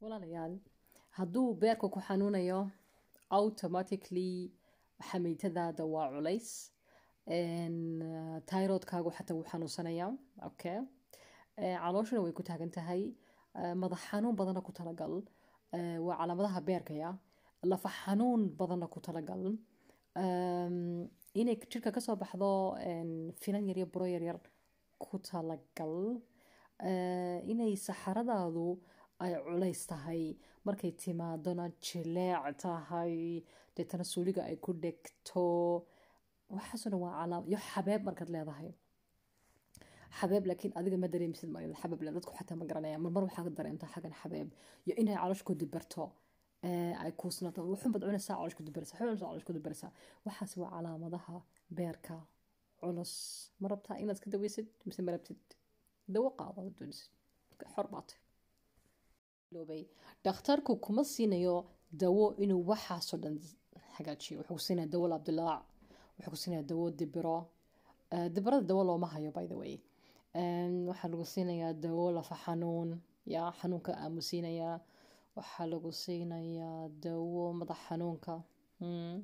walaalayaal hadduu beerka ku xanuunayo automatically xamiitada waa culays tyrodkaagu xataa wuu xanuunsanaya okay calooshana way ku taagan tahay madax xanuun badanna ku talagal waa calaamadaha beerkaya lafa xanuun badanna ku talagal inay jirka kasoo baxdo filan yaryo buro yaryar ku talagal inay saxaradaadu ay culays tahay markay timaadona jileec tahay deetana suuliga ay ku dhegto waxaasoo dhan waa calaam iyo xabeeb markaad leedahay xabeeb laakiin adiga ma dareemisid mar xabeeb le dadku xataa ma garanaya marmar waxaa dareemtaa xagan xabeeb iyo inay caloshku dibarto ay kuusnato wuxuunbaad cunaysaa calosh ku dibaraysaa xunaysaa calosh ku waxaasi waa calaamadaha beerka culus ma rabtaa inaad ka daweysid mise ma rabtid dawo qaado xor baatay dhakhtarku kuma siinayo dawo inuu waxaasoo dhan hagaajiyo wuxuu siinaya dawo labdilaac wuxuu siinaya dawo dibiro eh, dibirada dawo looma hayo by the way ehm, waxaa lagu siinayaa dawo lafa xanuun yaa xanuunka aamusiinayaa waxaa lagu siinayaa dawo madax xanuunka hmm.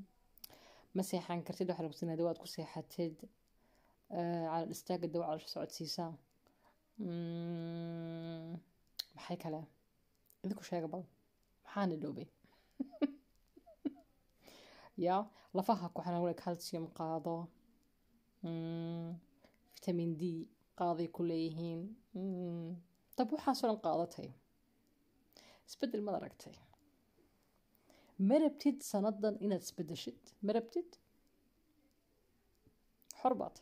ma seexan kartid waxaa lagu siinaya dawo aad ku seexatid eh, calal istaaga dawo calosha socodsiisa hmm. maxay kale idinku sheega badan maxaana dhoobay ya lafaha ku xanaan calcium qaado vitamin mm, d qaaday ku leeyihiin dab mm, waxaasoo dhan qaadatay isbedel maad aragtay ma rabtid sanadan inaad isbedeshid ma rabtid xor baa